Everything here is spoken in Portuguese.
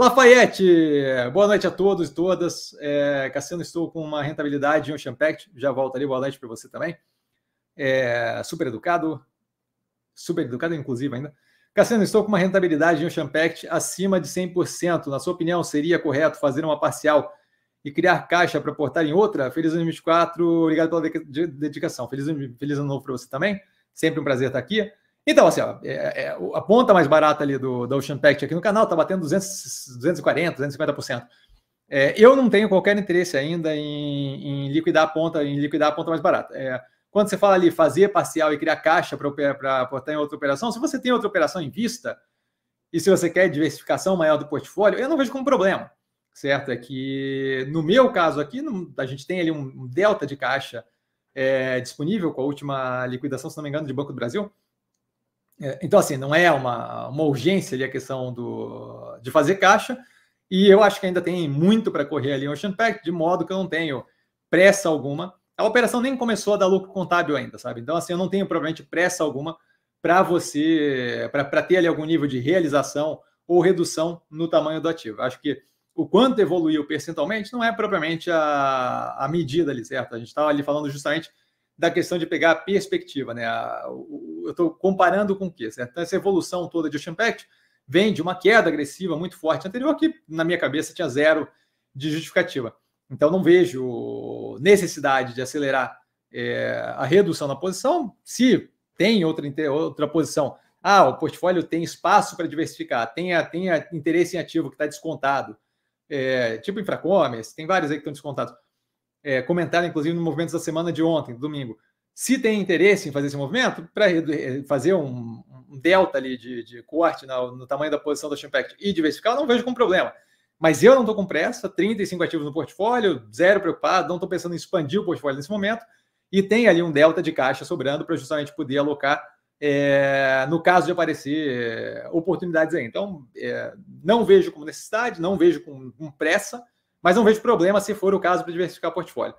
Lafayette, boa noite a todos e todas. É, Cassiano, estou com uma rentabilidade e um Champact. Já volto ali, boa noite para você também. É, super educado, super educado, inclusive, ainda. Cassiano, estou com uma rentabilidade de um Champact acima de 100%. Na sua opinião, seria correto fazer uma parcial e criar caixa para portar em outra? Feliz 24, obrigado pela dedicação. Feliz, feliz ano novo para você também. Sempre um prazer estar aqui. Então, assim, ó, é, é, a ponta mais barata ali do, Ocean Pact aqui no canal está batendo 200, 240, 250%. É, eu não tenho qualquer interesse ainda em, em, liquidar a ponta, em liquidar a ponta mais barata. É, quando você fala ali fazer parcial e criar caixa para aportar em outra operação, se você tem outra operação em vista e se você quer diversificação maior do portfólio, eu não vejo como problema, certo? É que no meu caso aqui, não, a gente tem ali um delta de caixa é, disponível com a última liquidação, se não me engano, de Banco do Brasil. É, então, assim, não é uma, uma urgência ali a questão do, de fazer caixa, e eu acho que ainda tem muito para correr ali em Ocean Pact, de modo que eu não tenho pressa alguma. A operação nem começou a dar lucro contábil ainda, sabe? Então, assim, eu não tenho provavelmente pressa alguma para você, para ter ali algum nível de realização ou redução no tamanho do ativo. Eu acho que o quanto evoluiu percentualmente não é propriamente a, a medida ali, certo? A gente estava tá ali falando justamente da questão de pegar a perspectiva, né? A, o, eu estou comparando com o quê? Certo? Então, essa evolução toda de Ocean Pact vem de uma queda agressiva muito forte anterior, que na minha cabeça tinha zero de justificativa. Então, não vejo necessidade de acelerar é, a redução na posição. Se tem outra, outra posição, ah, o portfólio tem espaço para diversificar, tem, tem interesse em ativo que está descontado, é, tipo Infracommerce, tem vários aí que estão descontados é, comentaram, inclusive, no movimento da Semana de ontem, domingo. Se tem interesse em fazer esse movimento, para fazer um, um, delta ali de, de corte no, no, tamanho da posição da Shimpact e diversificar, eu não vejo como problema. Mas eu não estou com pressa, 35 ativos no portfólio, zero preocupado, não estou pensando em expandir o portfólio nesse momento, e tem ali um delta de caixa sobrando para justamente poder alocar é, no caso de aparecer é, oportunidades aí. Então, é, não vejo como necessidade, não vejo com, com pressa, mas não vejo problema se for o caso para diversificar o portfólio.